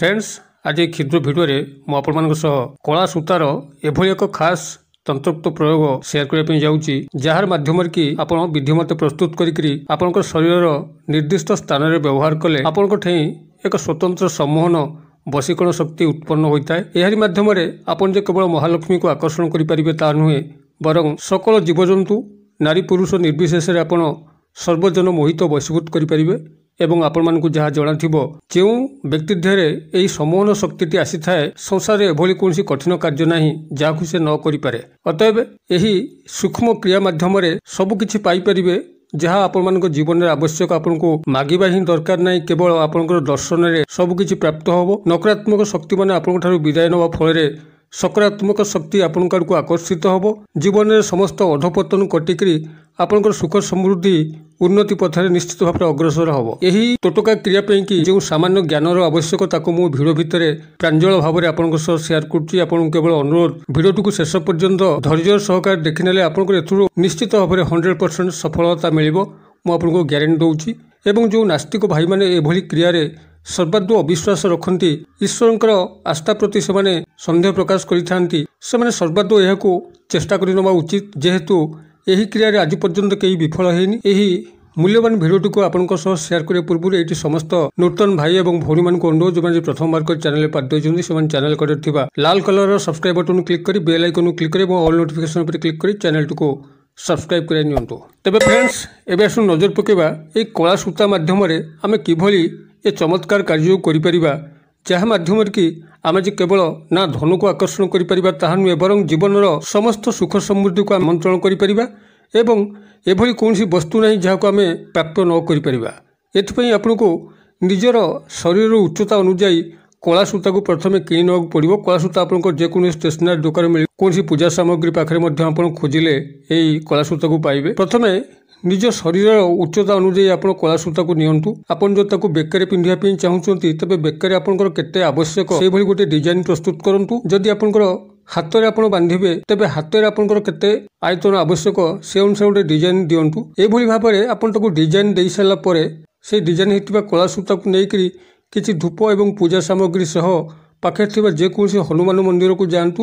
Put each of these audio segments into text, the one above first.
friends ଆଜି କ୍ଷୁଦ୍ର ଭିଡ଼ିଓରେ ମୁଁ ଆପଣମାନଙ୍କ ସହ କଳା ସୂତାର ଏଭଳି ଏକ ଖାସ ତନ୍ତ୍ରୁକ୍ତ ପ୍ରୟୋଗ ସେୟାର କରିବା ପାଇଁ ଯାଉଛି ଯାହାର ମାଧ୍ୟମରେ କି ଆପଣ ବିଧିମତେ ପ୍ରସ୍ତୁତ କରିକି ଆପଣଙ୍କ ଶରୀରର ନିର୍ଦ୍ଦିଷ୍ଟ ସ୍ଥାନରେ ବ୍ୟବହାର କଲେ ଆପଣଙ୍କ ଠେଇଁ ଏକ ସ୍ୱତନ୍ତ୍ର ସମ୍ମୋହନ ବଶୀକରଣ ଶକ୍ତି ଉତ୍ପନ୍ନ ହୋଇଥାଏ ଏହାରି ମାଧ୍ୟମରେ ଆପଣ ଯେ କେବଳ ମହାଲକ୍ଷ୍ମୀଙ୍କୁ ଆକର୍ଷଣ କରିପାରିବେ ତାହା ନୁହେଁ ବରଂ ସକଳ ଜୀବଜନ୍ତୁ ନାରୀ ପୁରୁଷ ନିର୍ବିଶେଷରେ ଆପଣ ସର୍ବଜନ ମୋହିତ ବଶୀଭୂତ କରିପାରିବେ ଏବଂ ଆପଣମାନଙ୍କୁ ଯାହା ଜଣାଥିବ ଯେଉଁ ବ୍ୟକ୍ତି ଦେହରେ ଏହି ସମ୍ମୋହନ ଶକ୍ତିଟି ଆସିଥାଏ ସଂସାରରେ ଏଭଳି କୌଣସି କଠିନ କାର୍ଯ୍ୟ ନାହିଁ ଯାହାକୁ ସେ ନ କରିପାରେ ଅତଏବ ଏହି ସୂକ୍ଷ୍ମ କ୍ରିୟା ମାଧ୍ୟମରେ ସବୁକିଛି ପାଇପାରିବେ ଯାହା ଆପଣମାନଙ୍କ ଜୀବନରେ ଆବଶ୍ୟକ ଆପଣଙ୍କୁ ମାଗିବା ହିଁ ଦରକାର ନାହିଁ କେବଳ ଆପଣଙ୍କର ଦର୍ଶନରେ ସବୁକିଛି ପ୍ରାପ୍ତ ହେବ ନକାରାତ୍ମକ ଶକ୍ତିମାନେ ଆପଣଙ୍କଠାରୁ ବିଦାୟ ନେବା ଫଳରେ ସକାରାତ୍ମକ ଶକ୍ତି ଆପଣଙ୍କ ଆଡ଼କୁ ଆକର୍ଷିତ ହେବ ଜୀବନରେ ସମସ୍ତ ଅଧପତନ କଟିକିରି ଆପଣଙ୍କର ସୁଖ ସମୃଦ୍ଧି ଉନ୍ନତି ପଥରେ ନିଶ୍ଚିତ ଭାବରେ ଅଗ୍ରସର ହେବ ଏହି ଟୋଟକା କ୍ରିୟା ପାଇଁ କି ଯେଉଁ ସାମାନ୍ୟ ଜ୍ଞାନର ଆବଶ୍ୟକ ତାକୁ ମୁଁ ଭିଡ଼ ଭିତରେ ପ୍ରାଞ୍ଜଳ ଭାବରେ ଆପଣଙ୍କ ସହ ସେୟାର କରୁଛି ଆପଣଙ୍କୁ କେବଳ ଅନୁରୋଧ ଭିଡ଼ଟିକୁ ଶେଷ ପର୍ଯ୍ୟନ୍ତ ଧୈର୍ଯ୍ୟ ସହକାରେ ଦେଖିନେଲେ ଆପଣଙ୍କର ଏଥିରୁ ନିଶ୍ଚିତ ଭାବରେ ହଣ୍ଡ୍ରେଡ଼ ପରସେଣ୍ଟ ସଫଳତା ମିଳିବ ମୁଁ ଆପଣଙ୍କୁ ଗ୍ୟାରେଣ୍ଟି ଦେଉଛି ଏବଂ ଯେଉଁ ନାସ୍ତିକ ଭାଇମାନେ ଏଭଳି କ୍ରିୟାରେ ସର୍ବାଦୁ ଅବିଶ୍ୱାସ ରଖନ୍ତି ଈଶ୍ୱରଙ୍କର ଆସ୍ଥା ପ୍ରତି ସେମାନେ ସନ୍ଦେହ ପ୍ରକାଶ କରିଥାନ୍ତି ସେମାନେ ସର୍ବାଦୁ ଏହାକୁ ଚେଷ୍ଟା କରି ନେବା ଉଚିତ ଯେହେତୁ ଏହି କ୍ରିୟାରେ ଆଜି ପର୍ଯ୍ୟନ୍ତ କେହି ବିଫଳ ହୋଇନି ଏହି ମୂଲ୍ୟବାନ ଭିଡ଼ିଓଟିକୁ ଆପଣଙ୍କ ସହ ସେୟାର କରିବା ପୂର୍ବରୁ ଏଇଠି ସମସ୍ତ ନୂତନ ଭାଇ ଏବଂ ଭଉଣୀମାନଙ୍କୁ ଅନୁରୋଧ ଯେଉଁମାନେ ପ୍ରଥମବାର କରି ଚ୍ୟାନେଲରେ ପାଠ ଦେଇଛନ୍ତି ସେମାନେ ଚ୍ୟାନେଲ କଡ଼ରେ ଥିବା ଲାଲ କଲରର ସବସ୍କ୍ରାଇବ୍ ବଟନକୁ କ୍ଲିକ୍ କରି ବେଲ୍ ଆଇକନକୁ କ୍ଲିକ୍ କରି ଏବଂ ଅଲ୍ ନୋଟିଫିକେସନ୍ ଉପରେ କ୍ଲିକ୍ କରି ଚ୍ୟାନେଲଟିକୁ ସବସ୍କ୍ରାଇବ୍ କରାଇ ନିଅନ୍ତୁ ତେବେ ଫ୍ରେଣ୍ଡସ୍ ଏବେ ଆସୁ ନଜର ପକାଇବା ଏହି କଳା ସୂତା ମାଧ୍ୟମରେ ଆମେ କିଭଳି ଏ ଚମତ୍କାର କାର୍ଯ୍ୟ କରିପାରିବା ଯାହା ମାଧ୍ୟମରେ କି ଆମେ ଯେ କେବଳ ନା ଧନକୁ ଆକର୍ଷଣ କରିପାରିବା ତାହା ନୁହେଁ ବରଂ ଜୀବନର ସମସ୍ତ ସୁଖ ସମୃଦ୍ଧିକୁ ଆମନ୍ତ୍ରଣ କରିପାରିବା ଏବଂ ଏଭଳି କୌଣସି ବସ୍ତୁ ନାହିଁ ଯାହାକୁ ଆମେ ପ୍ରାପ୍ତ ନ କରିପାରିବା ଏଥିପାଇଁ ଆପଣଙ୍କୁ ନିଜର ଶରୀରର ଉଚ୍ଚତା ଅନୁଯାୟୀ କଳା ସୂତାକୁ ପ୍ରଥମେ କିଣି ନେବାକୁ ପଡ଼ିବ କଳା ସୂତା ଆପଣଙ୍କ ଯେକୌଣସି ଷ୍ଟେସନାରୀ ଦୋକାନରେ ମିଳିବ କୌଣସି ପୂଜା ସାମଗ୍ରୀ ପାଖରେ ମଧ୍ୟ ଆପଣ ଖୋଜିଲେ ଏହି କଳା ସୂତାକୁ ପାଇବେ ପ୍ରଥମେ ନିଜ ଶରୀରର ଉଚ୍ଚତା ଅନୁଯାୟୀ ଆପଣ କଳା ସୂତାକୁ ନିଅନ୍ତୁ ଆପଣ ଯଦି ତାକୁ ବେକରେ ପିନ୍ଧିବା ପାଇଁ ଚାହୁଁଛନ୍ତି ତେବେ ବେକରେ ଆପଣଙ୍କର କେତେ ଆବଶ୍ୟକ ସେହିଭଳି ଗୋଟିଏ ଡିଜାଇନ୍ ପ୍ରସ୍ତୁତ କରନ୍ତୁ ଯଦି ଆପଣଙ୍କର ହାତରେ ଆପଣ ବାନ୍ଧିବେ ତେବେ ହାତରେ ଆପଣଙ୍କର କେତେ ଆୟତନ ଆବଶ୍ୟକ ସେ ଅନୁସାରେ ଗୋଟେ ଡିଜାଇନ୍ ଦିଅନ୍ତୁ ଏଭଳି ଭାବରେ ଆପଣ ତାକୁ ଡିଜାଇନ୍ ଦେଇସାରିଲା ପରେ ସେ ଡିଜାଇନ୍ ହେଇଥିବା କଳା ସୂତାକୁ ନେଇକରି କିଛି ଧୂପ ଏବଂ ପୂଜା ସାମଗ୍ରୀ ସହ ପାଖରେ ଥିବା ଯେକୌଣସି ହନୁମାନ ମନ୍ଦିରକୁ ଯାଆନ୍ତୁ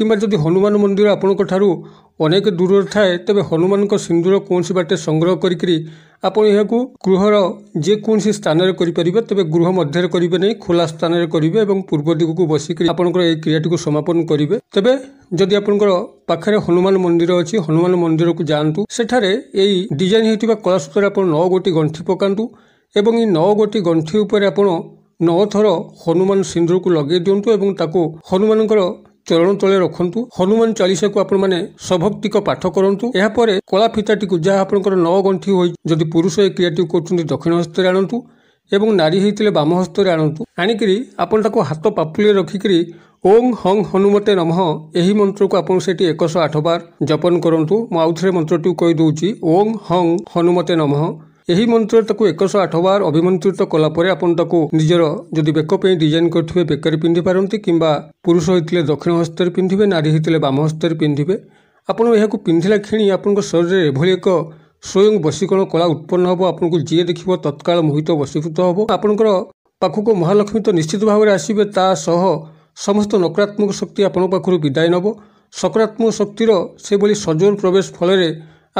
କିମ୍ବା ଯଦି ହନୁମାନ ମନ୍ଦିର ଆପଣଙ୍କଠାରୁ ଅନେକ ଦୂରରେ ଥାଏ ତେବେ ହନୁମାନଙ୍କ ସିନ୍ଦୁର କୌଣସି ବାଟେ ସଂଗ୍ରହ କରିକି ଆପଣ ଏହାକୁ ଗୃହର ଯେକୌଣସି ସ୍ଥାନରେ କରିପାରିବେ ତେବେ ଗୃହ ମଧ୍ୟରେ କରିବେ ନାହିଁ ଖୋଲା ସ୍ଥାନରେ କରିବେ ଏବଂ ପୂର୍ବ ଦିଗକୁ ବସିକି ଆପଣଙ୍କର ଏହି କ୍ରିୟାଟିକୁ ସମାପନ କରିବେ ତେବେ ଯଦି ଆପଣଙ୍କର ପାଖରେ ହନୁମାନ ମନ୍ଦିର ଅଛି ହନୁମାନ ମନ୍ଦିରକୁ ଯାଆନ୍ତୁ ସେଠାରେ ଏହି ଡିଜାଇନ୍ ହୋଇଥିବା କଳା ସୂତ୍ରରେ ଆପଣ ନଅ ଗୋଟି ଗଣ୍ଠି ପକାନ୍ତୁ ଏବଂ ଏଇ ନଅଗୋଟି ଗଣ୍ଠି ଉପରେ ଆପଣ ନଅ ଥର ହନୁମାନ ସିନ୍ଦୁରକୁ ଲଗାଇ ଦିଅନ୍ତୁ ଏବଂ ତାକୁ ହନୁମାନଙ୍କର ଚରଣ ତଳେ ରଖନ୍ତୁ ହନୁମାନ ଚାଳିଶାକୁ ଆପଣମାନେ ସଭକ୍ତିକ ପାଠ କରନ୍ତୁ ଏହାପରେ କଳା ଫିତାଟିକୁ ଯାହା ଆପଣଙ୍କର ନଅ ଗଣ୍ଠି ହୋଇ ଯଦି ପୁରୁଷ ଏ କ୍ରିୟାଟିକୁ କରୁଛନ୍ତି ଦକ୍ଷିଣ ହସ୍ତରେ ଆଣନ୍ତୁ ଏବଂ ନାରୀ ହେଇଥିଲେ ବାମ ହସ୍ତରେ ଆଣନ୍ତୁ ଆଣିକରି ଆପଣ ତାକୁ ହାତ ପାପୁଲିରେ ରଖିକରି ଓଂ ହଂ ହନୁମତେ ନମଃ ଏହି ମନ୍ତ୍ରକୁ ଆପଣ ସେଠି ଏକଶହ ଆଠ ବାର ଜପନ କରନ୍ତୁ ମୁଁ ଆଉଥରେ ମନ୍ତ୍ରଟିକୁ କହିଦେଉଛି ଓଂ ହଂ ହନୁମତେ ନମଃ ଏହି ମନ୍ତ୍ର ତାକୁ ଏକଶହ ଆଠ ବାର ଅଭିମନ୍ତ୍ରିତ କଲା ପରେ ଆପଣ ତାକୁ ନିଜର ଯଦି ବେକ ପାଇଁ ଡିଜାଇନ୍ କରିଥିବେ ବେକରେ ପିନ୍ଧିପାରନ୍ତି କିମ୍ବା ପୁରୁଷ ହୋଇଥିଲେ ଦକ୍ଷିଣ ହସ୍ତରେ ପିନ୍ଧିବେ ନାରୀ ହୋଇଥିଲେ ବାମ ହସ୍ତରେ ପିନ୍ଧିବେ ଆପଣ ଏହାକୁ ପିନ୍ଧିଲା କ୍ଷଣି ଆପଣଙ୍କ ଶରୀରରେ ଏଭଳି ଏକ ସ୍ୱୟଂ ବଶୀକରଣ କଳା ଉତ୍ପନ୍ନ ହେବ ଆପଣଙ୍କୁ ଯିଏ ଦେଖିବ ତତ୍କାଳ ମୋହିତ ବଶୀଭୂତ ହେବ ଆପଣଙ୍କର ପାଖକୁ ମହାଲକ୍ଷ୍ମୀ ତ ନିଶ୍ଚିତ ଭାବରେ ଆସିବେ ତା ସହ ସମସ୍ତ ନକାରାତ୍ମକ ଶକ୍ତି ଆପଣଙ୍କ ପାଖରୁ ବିଦାୟ ନେବ ସକାରାତ୍ମକ ଶକ୍ତିର ସେଭଳି ସଜୋର ପ୍ରବେଶ ଫଳରେ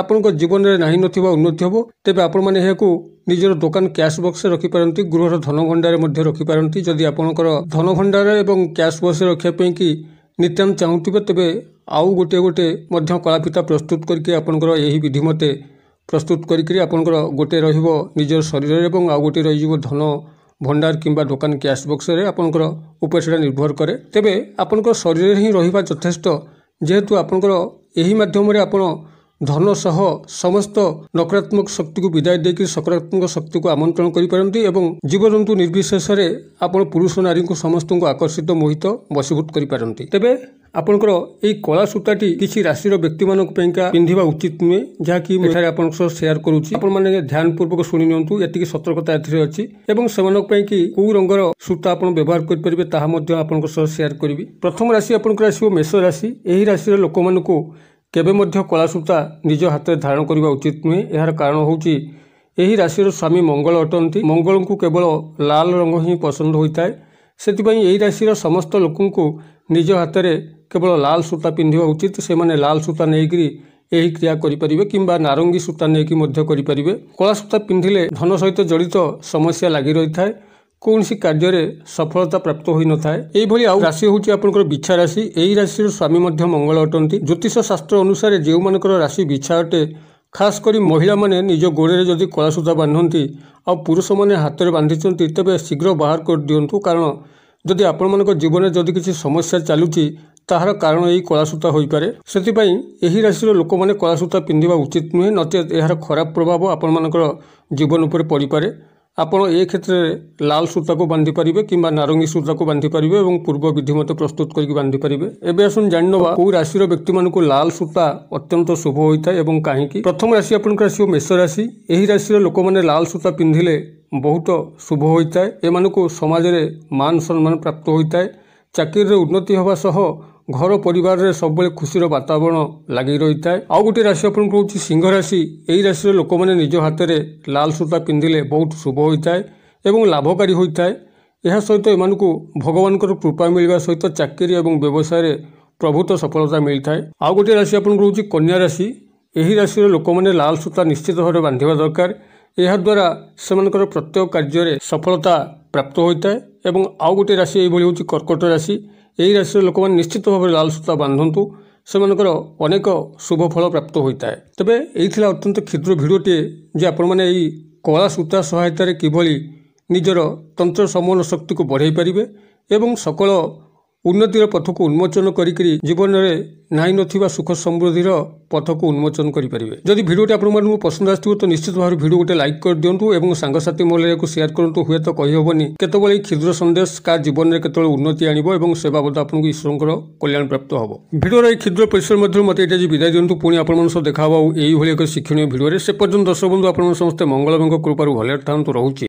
ଆପଣଙ୍କ ଜୀବନରେ ନାହିଁ ନଥିବା ଉନ୍ନତି ହେବ ତେବେ ଆପଣମାନେ ଏହାକୁ ନିଜର ଦୋକାନ କ୍ୟାସ୍ ବକ୍ସରେ ରଖିପାରନ୍ତି ଗୃହର ଧନ ଭଣ୍ଡାରରେ ମଧ୍ୟ ରଖିପାରନ୍ତି ଯଦି ଆପଣଙ୍କର ଧନ ଭଣ୍ଡାର ଏବଂ କ୍ୟାସ୍ ବକ୍ସରେ ରଖିବା ପାଇଁ କି ନିତ୍ୟାନ୍ତ ଚାହୁଁଥିବେ ତେବେ ଆଉ ଗୋଟିଏ ଗୋଟିଏ ମଧ୍ୟ କଳାପିତା ପ୍ରସ୍ତୁତ କରିକି ଆପଣଙ୍କର ଏହି ବିଧି ମତେ ପ୍ରସ୍ତୁତ କରିକିରି ଆପଣଙ୍କର ଗୋଟିଏ ରହିବ ନିଜର ଶରୀରରେ ଏବଂ ଆଉ ଗୋଟିଏ ରହିଯିବ ଧନ ଭଣ୍ଡାର କିମ୍ବା ଦୋକାନ କ୍ୟାସ୍ ବକ୍ସରେ ଆପଣଙ୍କର ଉପରେ ସେଇଟା ନିର୍ଭର କରେ ତେବେ ଆପଣଙ୍କ ଶରୀରରେ ହିଁ ରହିବା ଯଥେଷ୍ଟ ଯେହେତୁ ଆପଣଙ୍କର ଏହି ମାଧ୍ୟମରେ ଆପଣ ଧନ ସହ ସମସ୍ତ ନକାରାତ୍ମକ ଶକ୍ତିକୁ ବିଦାୟ ଦେଇକି ସକାରାତ୍ମକ ଶକ୍ତିକୁ ଆମନ୍ତ୍ରଣ କରିପାରନ୍ତି ଏବଂ ଜୀବଜନ୍ତୁ ନିର୍ବିଶେଷରେ ଆପଣ ପୁରୁଷ ନାରୀଙ୍କୁ ସମସ୍ତଙ୍କୁ ଆକର୍ଷିତ ମୋହିତ ବଶୀଭୂତ କରିପାରନ୍ତି ତେବେ ଆପଣଙ୍କର ଏହି କଳା ସୂତାଟି କିଛି ରାଶିର ବ୍ୟକ୍ତିମାନଙ୍କ ପାଇଁକା ପିନ୍ଧିବା ଉଚିତ ନୁହେଁ ଯାହାକି ମୁଁ ଏଠାରେ ଆପଣଙ୍କ ସହ ସେୟାର କରୁଛି ଆପଣମାନେ ଧ୍ୟାନପୂର୍ବକ ଶୁଣି ନିଅନ୍ତୁ ଏତିକି ସତର୍କତା ଏଥିରେ ଅଛି ଏବଂ ସେମାନଙ୍କ ପାଇଁ କି କେଉଁ ରଙ୍ଗର ସୂତା ଆପଣ ବ୍ୟବହାର କରିପାରିବେ ତାହା ମଧ୍ୟ ଆପଣଙ୍କ ସହ ସେୟାର କରିବି ପ୍ରଥମ ରାଶି ଆପଣଙ୍କର ଆସିବ ମେଷ ରାଶି ଏହି ରାଶିର ଲୋକମାନଙ୍କୁ କେବେ ମଧ୍ୟ କଳା ସୂତା ନିଜ ହାତରେ ଧାରଣ କରିବା ଉଚିତ ନୁହେଁ ଏହାର କାରଣ ହେଉଛି ଏହି ରାଶିର ସ୍ୱାମୀ ମଙ୍ଗଳ ଅଟନ୍ତି ମଙ୍ଗଳଙ୍କୁ କେବଳ ଲାଲ ରଙ୍ଗ ହିଁ ପସନ୍ଦ ହୋଇଥାଏ ସେଥିପାଇଁ ଏହି ରାଶିର ସମସ୍ତ ଲୋକଙ୍କୁ ନିଜ ହାତରେ କେବଳ ଲାଲ ସୂତା ପିନ୍ଧିବା ଉଚିତ ସେମାନେ ଲାଲ ସୂତା ନେଇକରି ଏହି କ୍ରିୟା କରିପାରିବେ କିମ୍ବା ନାରଙ୍ଗୀ ସୂତା ନେଇକି ମଧ୍ୟ କରିପାରିବେ କଳା ସୂତା ପିନ୍ଧିଲେ ଧନ ସହିତ ଜଡ଼ିତ ସମସ୍ୟା ଲାଗି ରହିଥାଏ କୌଣସି କାର୍ଯ୍ୟରେ ସଫଳତା ପ୍ରାପ୍ତ ହୋଇନଥାଏ ଏହିଭଳି ଆଉ ରାଶି ହେଉଛି ଆପଣଙ୍କର ବିଛା ରାଶି ଏହି ରାଶିର ସ୍ୱାମୀ ମଧ୍ୟ ମଙ୍ଗଳ ଅଟନ୍ତି ଜ୍ୟୋତିଷ ଶାସ୍ତ୍ର ଅନୁସାରେ ଯେଉଁମାନଙ୍କର ରାଶି ବିଛା ଅଟେ ଖାସ କରି ମହିଳାମାନେ ନିଜ ଗୋଡ଼ରେ ଯଦି କଳାସୂତା ବାନ୍ଧନ୍ତି ଆଉ ପୁରୁଷମାନେ ହାତରେ ବାନ୍ଧିଛନ୍ତି ତେବେ ଶୀଘ୍ର ବାହାର କରିଦିଅନ୍ତୁ କାରଣ ଯଦି ଆପଣମାନଙ୍କ ଜୀବନରେ ଯଦି କିଛି ସମସ୍ୟା ଚାଲୁଛି ତାହାର କାରଣ ଏହି କଳାସୂତା ହୋଇପାରେ ସେଥିପାଇଁ ଏହି ରାଶିର ଲୋକମାନେ କଳାସୂତା ପିନ୍ଧିବା ଉଚିତ ନୁହେଁ ନଚେତ୍ ଏହାର ଖରାପ ପ୍ରଭାବ ଆପଣମାନଙ୍କର ଜୀବନ ଉପରେ ପଡ଼ିପାରେ আপোন এক ক্ষেত্র লাল সুত্ৰকো বান্ধি পৰিব কিবা narangi সুত্ৰকো বান্ধি পৰিব আৰু পূর্ব বিধিমতে প্ৰস্তুত কৰি বান্ধি পৰিব এবে শুন জানিব কো ৰাশিৰ ব্যক্তি মানুক লাল সুত্ৰ অত্যন্ত শুভ হয় তায়ে আৰু কাহে কি প্ৰথম ৰাশি আপোনক ৰাশি মেষ ৰাশি এই ৰাশিৰ লোক মাননে লাল সুত্ৰ পিন্ধিলে বহুত শুভ হয় তায়ে এ মানুক সমাজৰে মান সন্মান প্ৰাপ্ত হয় তায়ে চাকৰিৰ উন্নতি হোৱা সহ ଘର ପରିବାରରେ ସବୁବେଳେ ଖୁସିର ବାତାବରଣ ଲାଗି ରହିଥାଏ ଆଉ ଗୋଟିଏ ରାଶି ଆପଣଙ୍କୁ ହେଉଛି ସିଂହ ରାଶି ଏହି ରାଶିର ଲୋକମାନେ ନିଜ ହାତରେ ଲାଲ ସୂତା ପିନ୍ଧିଲେ ବହୁତ ଶୁଭ ହୋଇଥାଏ ଏବଂ ଲାଭକାରୀ ହୋଇଥାଏ ଏହା ସହିତ ଏମାନଙ୍କୁ ଭଗବାନଙ୍କର କୃପା ମିଳିବା ସହିତ ଚାକିରି ଏବଂ ବ୍ୟବସାୟରେ ପ୍ରଭୁତ ସଫଳତା ମିଳିଥାଏ ଆଉ ଗୋଟିଏ ରାଶି ଆପଣଙ୍କୁ ହେଉଛି କନ୍ୟା ରାଶି ଏହି ରାଶିର ଲୋକମାନେ ଲାଲ ସୂତା ନିଶ୍ଚିତ ଭାବରେ ବାନ୍ଧିବା ଦରକାର ଏହାଦ୍ୱାରା ସେମାନଙ୍କର ପ୍ରତ୍ୟେକ କାର୍ଯ୍ୟରେ ସଫଳତା ପ୍ରାପ୍ତ ହୋଇଥାଏ ଏବଂ ଆଉ ଗୋଟିଏ ରାଶି ଏହିଭଳି ହେଉଛି କର୍କଟ ରାଶି ଏହି ରାଶିର ଲୋକମାନେ ନିଶ୍ଚିତ ଭାବରେ ଲାଲ ସୂତା ବାନ୍ଧନ୍ତୁ ସେମାନଙ୍କର ଅନେକ ଶୁଭ ଫଳ ପ୍ରାପ୍ତ ହୋଇଥାଏ ତେବେ ଏହି ଥିଲା ଅତ୍ୟନ୍ତ କ୍ଷୁଦ୍ର ଭିଡ଼ିଓଟିଏ ଯେ ଆପଣମାନେ ଏହି କଳା ସୂତା ସହାୟତାରେ କିଭଳି ନିଜର ତନ୍ତ୍ର ସମନ ଶକ୍ତିକୁ ବଢ଼େଇ ପାରିବେ ଏବଂ ସକଳ ଉନ୍ନତିର ପଥକୁ ଉନ୍ମୋଚନ କରିକିରି ଜୀବନରେ ନାହିଁ ନଥିବା ସୁଖ ସମୃଦ୍ଧିର ପଥକୁ ଉନ୍ମୋଚନ କରିପାରିବେ ଯଦି ଭିଡ଼ିଓଟି ଆପଣମାନଙ୍କୁ ପସନ୍ଦ ଆସିଥିବ ତ ନିଶ୍ଚିତ ଭାବରେ ଭିଡ଼ିଓ ଗୋଟେ ଲାଇକ୍ କରିଦିଅନ୍ତୁ ଏବଂ ସାଙ୍ଗସାଥୀ ମହିଳାକୁ ସେୟାର କରନ୍ତୁ ହୁଏତ କହିହେବନି କେତେବେଳେ ଏହି କ୍ଷୁଦ୍ର ସନ୍ଦେଶ କା ଜୀବନରେ କେତେବେଳେ ଉନ୍ନତି ଆଣିବ ଏବଂ ସେ ବାବଦ ଆପଣଙ୍କୁ ଈଶ୍ୱରଙ୍କର କଲ୍ୟାଣପ୍ରାପ୍ତ ହେବ ଭିଡ଼ିଓର ଏହି କ୍ଷୁଦ୍ର ପରିସର ମଧ୍ୟରୁ ମୋତେ ଏଇଟା ବିଦାୟ ଦିଅନ୍ତୁ ପୁଣି ଆପଣମାନଙ୍କ ସହ ଦେଖା ହେବ ଆଉ ଏହିଭଳି ଏକ ଶିକ୍ଷଣୀୟ ଭିଡ଼ିଓରେ ସେ ପର୍ଯ୍ୟନ୍ତ ଦର୍ଶକ ବନ୍ଧୁ ଆପଣଙ୍କ ସମସ୍ତେ ମଙ୍ଗଳଙ୍କ କୃପାରୁ ଭଲରେ ଥାନ୍ତୁ ରହୁଛି